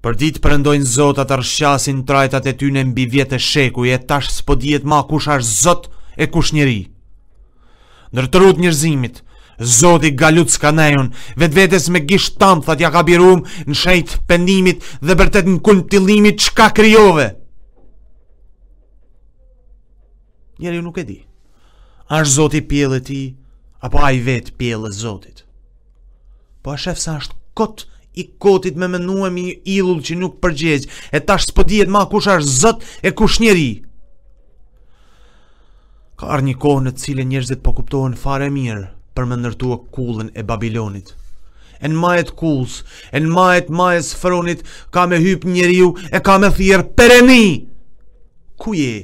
Për dit përëndojnë zotat të rëshqasin trajtat e tyne mbi vjetë e shekuj e tash s'po djetë ma kush është zot e kush njeri. Nërë të rut njërzimit, zoti galut s'ka nejun, vetë vetës me gisht tamë, ja ka birum, në shejt pendimit dhe bërtet në kuntilimit qka kryove. Njeri nuk e di, është zoti e ti, apo a i vetë e zotit. Po a sa është kotë i kotit me menuem i ilull që nuk përgjegj, e tash s'po dihet ma kush është zët e kush njeri. Ka arë një kohë në cilë njerëzit po kuptohen fare mirë për me nërtua kullën e Babilonit. E në majet kulls, e në majet majes fronit, ka me hyp njeriu, e ka me thirë, pereni! Ku je?